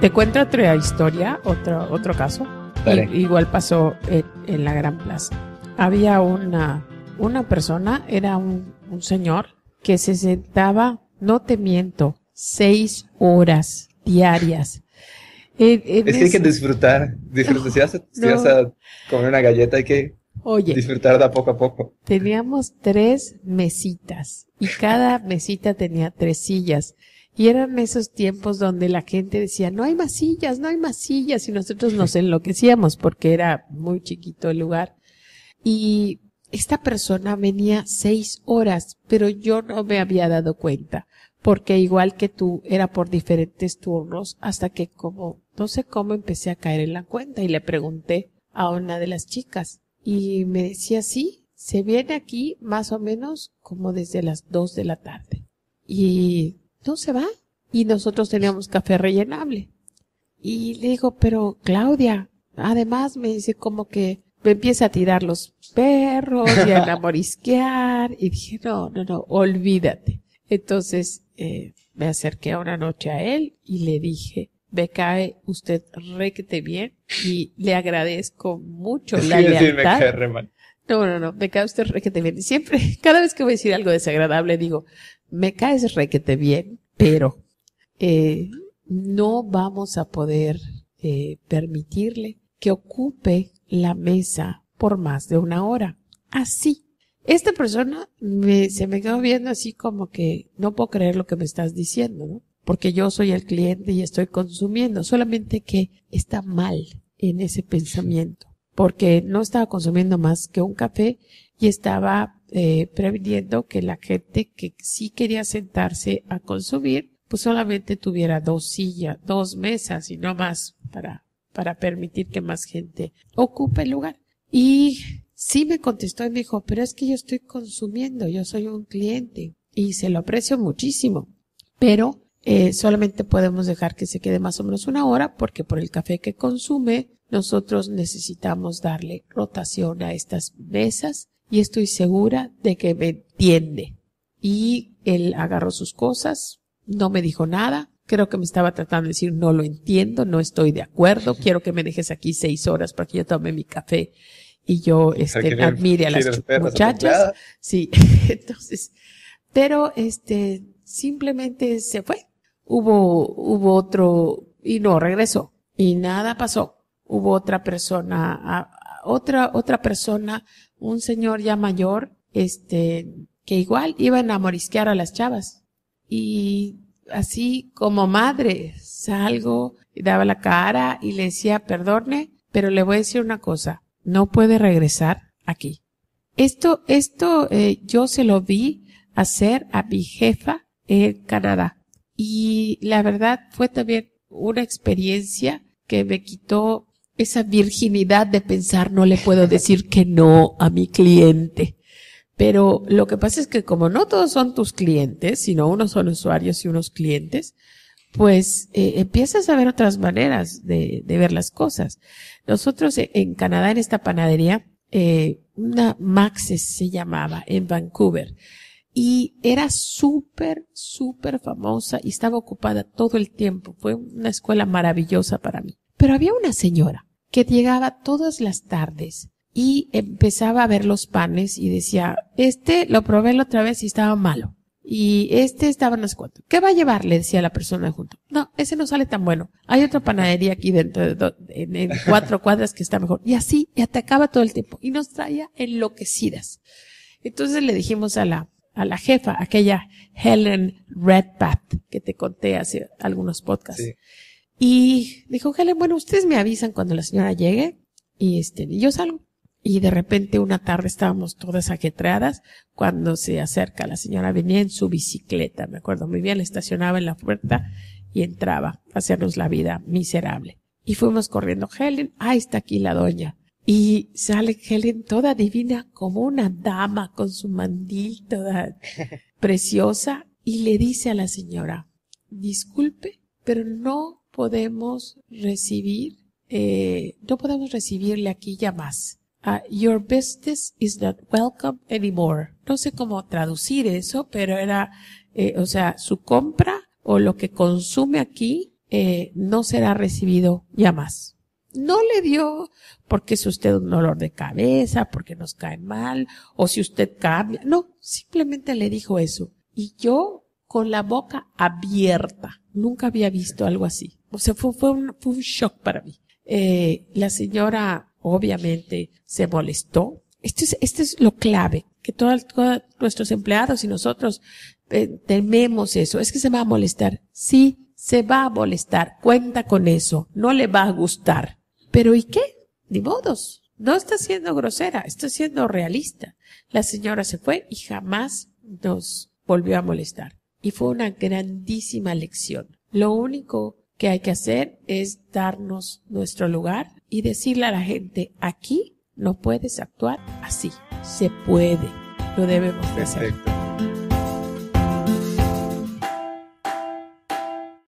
Te cuento otra historia, otro, otro caso. igual pasó en, la Gran Plaza. Había una, una persona, era un, un, señor, que se sentaba, no te miento, seis horas diarias es que hay que disfrutar. disfrutar. si, vas a, comer una galleta, hay que Oye, disfrutar de poco a poco. Teníamos tres mesitas y cada mesita tenía tres sillas. Y eran esos tiempos donde la gente decía, no hay más sillas, no hay más sillas. Y nosotros nos enloquecíamos porque era muy chiquito el lugar. Y esta persona venía seis horas, pero yo no me había dado cuenta. Porque igual que tú, era por diferentes turnos hasta que como no sé cómo empecé a caer en la cuenta y le pregunté a una de las chicas y me decía sí, se viene aquí más o menos como desde las dos de la tarde y ¿dónde se va y nosotros teníamos café rellenable y le digo pero Claudia además me dice como que me empieza a tirar los perros y a enamorisquear y dije no no no olvídate entonces eh, me acerqué una noche a él y le dije me cae usted requete bien y le agradezco mucho la lealtad. No, no, no, me cae usted requete bien. Siempre, cada vez que voy a decir algo desagradable, digo, me caes requete bien, pero eh, no vamos a poder eh, permitirle que ocupe la mesa por más de una hora. Así. Esta persona se me quedó viendo así como que no puedo creer lo que me estás diciendo, ¿no? porque yo soy el cliente y estoy consumiendo, solamente que está mal en ese pensamiento, porque no estaba consumiendo más que un café y estaba eh, previniendo que la gente que sí quería sentarse a consumir, pues solamente tuviera dos sillas, dos mesas y no más para, para permitir que más gente ocupe el lugar. Y sí me contestó y me dijo, pero es que yo estoy consumiendo, yo soy un cliente y se lo aprecio muchísimo, pero eh, solamente podemos dejar que se quede más o menos una hora porque por el café que consume nosotros necesitamos darle rotación a estas mesas y estoy segura de que me entiende. Y él agarró sus cosas, no me dijo nada, creo que me estaba tratando de decir no lo entiendo, no estoy de acuerdo, quiero que me dejes aquí seis horas para que yo tome mi café y yo este, admire a las muchachas. Sí, entonces, pero este, simplemente se fue. Hubo, hubo otro, y no regresó. Y nada pasó. Hubo otra persona, otra, otra persona, un señor ya mayor, este, que igual iba a morisquear a las chavas. Y así como madre, salgo, y daba la cara y le decía, perdone, pero le voy a decir una cosa, no puede regresar aquí. Esto, esto eh, yo se lo vi hacer a mi jefa en Canadá y la verdad fue también una experiencia que me quitó esa virginidad de pensar no le puedo decir que no a mi cliente. Pero lo que pasa es que como no todos son tus clientes, sino unos son usuarios y unos clientes, pues eh, empiezas a ver otras maneras de, de, ver las cosas. Nosotros eh, en Canadá, en esta panadería, eh, una Max se llamaba en Vancouver y era súper, súper famosa y estaba ocupada todo el tiempo. Fue una escuela maravillosa para mí. Pero había una señora que llegaba todas las tardes y empezaba a ver los panes y decía, este lo probé la otra vez y estaba malo. Y este estaba en las cuatro. ¿Qué va a llevar? Le decía la persona junto. No, ese no sale tan bueno. Hay otra panadería aquí dentro de en cuatro cuadras que está mejor. Y así, y atacaba todo el tiempo. Y nos traía enloquecidas. Entonces le dijimos a la a la jefa, aquella Helen Redpath que te conté hace algunos podcasts. Y dijo Helen, bueno, ustedes me avisan cuando la señora llegue y este, y yo salgo. Y de repente una tarde estábamos todas ajetreadas cuando se acerca la señora, venía en su bicicleta, me acuerdo muy bien, la estacionaba en la puerta y entraba a hacernos la vida miserable. Y fuimos corriendo, Helen, ahí está aquí la doña. Y sale Helen toda divina como una dama con su mandil toda preciosa y le dice a la señora, disculpe, pero no podemos recibir, eh, no podemos recibirle aquí ya más. Ah, your business is not welcome anymore. No sé cómo traducir eso, pero era, eh, o sea, su compra o lo que consume aquí eh, no será recibido ya más no le dio porque es usted un dolor de cabeza, porque nos cae mal, o si usted cambia. No, simplemente le dijo eso. Y yo, con la boca abierta, nunca había visto algo así. O sea, fue, un, shock para mí. Eh, la señora, obviamente, se molestó. Esto es, lo clave, que todos nuestros empleados y nosotros eh, tememos eso. Es que se va a molestar. Sí, se va a molestar, cuenta con eso, no le va a gustar. Pero ¿y qué? Ni modos. No está siendo grosera, está siendo realista. La señora se fue y jamás nos volvió a molestar. Y fue una grandísima lección. Lo único que hay que hacer es darnos nuestro lugar y decirle a la gente, aquí no puedes actuar así. Se puede. Lo debemos de hacer.